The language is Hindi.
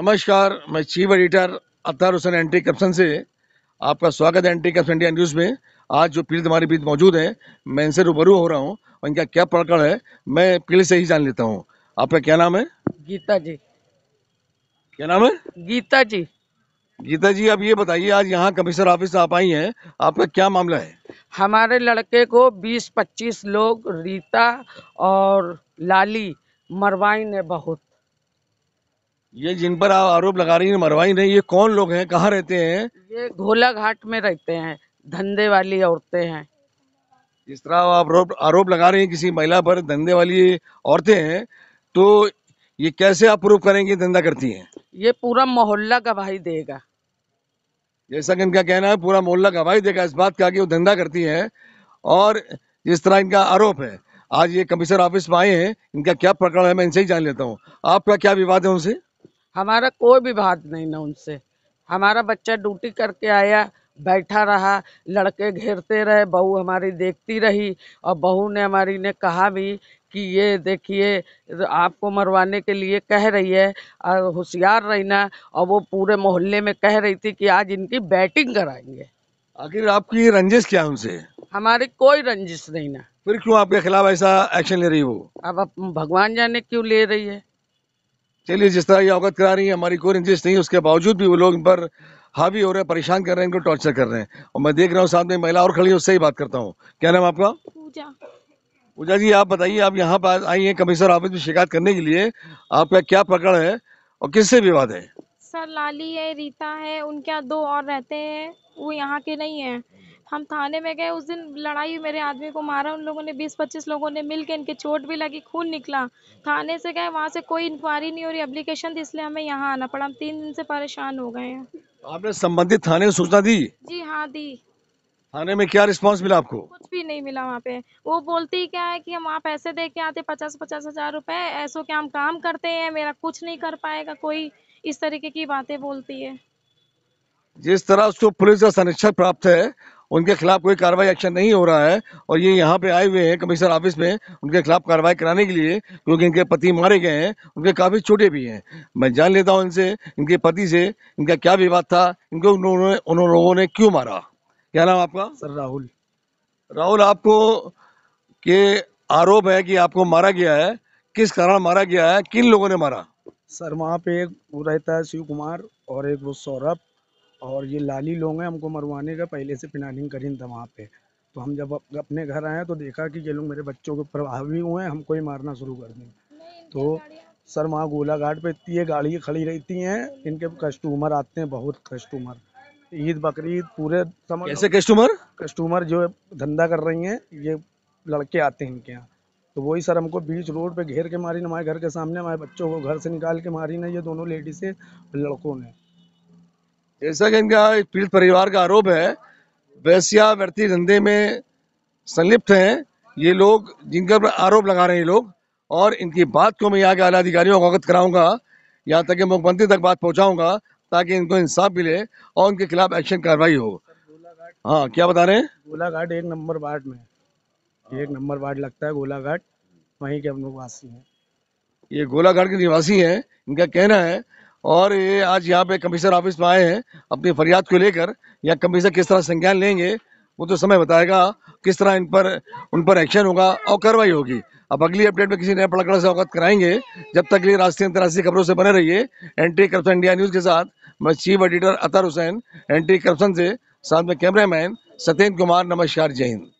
नमस्कार मैं chief editor Athar Hussain anti corruption से आपका स्वागत है एंटी करप्शन इंडिया न्यूज़ में आज जो पीड़ित हमारे बीच मौजूद है मैं इनसे रूबरू हो रहा हूँ इनका क्या प्रकरण है मैं पीड़ित से ही जान लेता हूँ आपका क्या नाम है गीता जी क्या नाम है गीता जी गीता जी आप ये बताइए आज यहाँ कमिश्नर ऑफिस आप आई हैं आपका क्या मामला है हमारे लड़के को 20-25 लोग रीता और लाली मरवाई ने बहुत ये जिन पर आप आरोप लगा रही हैं मरवाइन ने ये कौन लोग हैं कहाँ रहते हैं ये घोला घाट में रहते हैं धंधे वाली औरतें हैं जिस तरह आप आरोप लगा रहे हैं किसी महिला पर धंधे वाली औरतें हैं तो ये कैसे आप प्रूव करेंगे धंधा करती हैं ये पूरा मोहल्ला गवाही देगा जैसा कि इनका कहना है पूरा मोहल्ला गवाही देगा इस बात का कि वो धंधा करती हैं और जिस तरह इनका आरोप है आज ये कमिश्नर ऑफिस में आए हैं इनका क्या प्रकरण है मैं इनसे ही जान लेता हूँ आपका क्या विवाद है उनसे हमारा कोई विवाद नहीं ना उनसे हमारा बच्चा ड्यूटी करके आया बैठा रहा लड़के घेरते रहे बहू हमारी देखती रही और बहू ने हमारी ने कहा भी कि ये देखिए आपको मरवाने के लिए कह रही है और होशियार रहना और वो पूरे मोहल्ले में कह रही थी कि आज इनकी बैटिंग कराएंगे आखिर आपकी रंजिश क्या उनसे हमारी कोई रंजिश नहीं ना फिर क्यों आपके खिलाफ ऐसा एक्शन ले रही वो अब आप भगवान जाने क्यों ले रही है चलिए जिस तरह ये अवगत करा रही है हमारी कोई रंजिश नहीं उसके बावजूद भी वो लोग इन पर हावी हो रहे हैं परेशान कर रहे हैं इनको टॉर्चर कर रहे हैं और मैं देख रहा हूँ साथ में महिला और खड़ी उससे ही बात करता हूँ क्या नाम आपका पूजा पूजा जी आप बताइए आप यहाँ पर आई हैं कमिश्नर ऑफिस में शिकायत करने के लिए आपका क्या पकड़ है और किससे विवाद है सर लाली है रीता है उनके दो और रहते हैं वो यहाँ के नहीं है हम थाने में गए उस दिन लड़ाई हुई मेरे आदमी को मारा उन लोगों ने बीस पच्चीस लोगों ने मिल के इनके चोट भी लगी खून निकला थाने से गए वहाँ से कोई इंक्वायरी नहीं हो रही एप्लीकेशन थी इसलिए हमें यहाँ आना पड़ा हम तीन दिन से परेशान हो गए हैं आपने संबंधित थाने में सूचना दी जी हाँ दी थाने में क्या रिस्पांस मिला आपको कुछ भी नहीं मिला वहाँ पे वो बोलती क्या है कि हम वहाँ पैसे दे के आते पचास पचास हजार रुपए ऐसो क्या हम काम करते हैं मेरा कुछ नहीं कर पाएगा कोई इस तरीके की बातें बोलती है जिस तरह उसको पुलिस का संरक्षण प्राप्त है उनके खिलाफ कोई कार्रवाई एक्शन नहीं हो रहा है और ये यहाँ पे आए हुए हैं कमिश्नर ऑफिस में उनके खिलाफ कार्रवाई कराने के लिए क्योंकि इनके पति मारे गए हैं उनके काफ़ी छोटे भी हैं मैं जान लेता हूँ इनसे इनके पति से इनका क्या विवाद था इनको उन्होंने उन लोगों ने क्यों मारा क्या नाम आपका सर राहुल राहुल आपको के आरोप है कि आपको मारा गया है किस कारण मारा गया है किन लोगों ने मारा सर वहाँ पे एक वो रहता है शिव कुमार और एक वो सौरभ और ये लाली लोग हैं हमको मरवाने का पहले से प्लानिंग करी था वहाँ पे तो हम जब अपने घर आए तो देखा कि ये लोग मेरे बच्चों के प्रभावी हुए हैं हमको ही मारना शुरू कर दें तो सर वहाँ गोलाघाट पे इतनी गाड़ी खड़ी रहती हैं इनके कस्टमर आते हैं बहुत कस्टमर ईद बकरीद पूरे समय ऐसे कस्टमर कस्टमर जो धंधा कर रही हैं ये लड़के आते हैं इनके यहाँ तो वही सर हमको बीच रोड पे घेर के मारी ना हमारे घर के सामने हमारे बच्चों को घर से निकाल के मारी ना ये दोनों लेडीज़ से लड़कों ने जैसा कि इनका पीड़ित परिवार का आरोप है वैश्या व्यर्थी धंधे में संलिप्त हैं ये लोग जिनके आरोप लगा रहे हैं ये लोग और इनकी बात को मैं यहाँ के आला अधिकारियों को अवगत कराऊंगा यहाँ तक कि मुख्यमंत्री तक बात पहुँचाऊँगा ताकि इनको इंसाफ मिले और उनके खिलाफ एक्शन कार्रवाई हो हाँ क्या बता रहे हैं गोलाघाट एक नंबर वार्ड में एक नंबर वार्ड लगता है गोलाघाट वहीं के हम लोग वासी हैं ये गोलाघाट के निवासी हैं इनका कहना है और ये आज यहाँ पे कमिश्नर ऑफिस में आए हैं अपनी फरियाद को लेकर या कमिश्नर किस तरह संज्ञान लेंगे वो तो समय बताएगा किस तरह इन पर उन पर एक्शन होगा और कार्रवाई होगी अब अगली अपडेट में किसी नए पड़कड़ा से अवगत कराएंगे जब तक लिए राष्ट्रीय अंतर्राष्ट्रीय खबरों से बने रहिए एंटी करप्शन इंडिया न्यूज़ के साथ मैं chief editor Athar Hussain anti corruption से साथ में कैमरामैन सत्येंद्र कुमार नमस्कार जय हिंद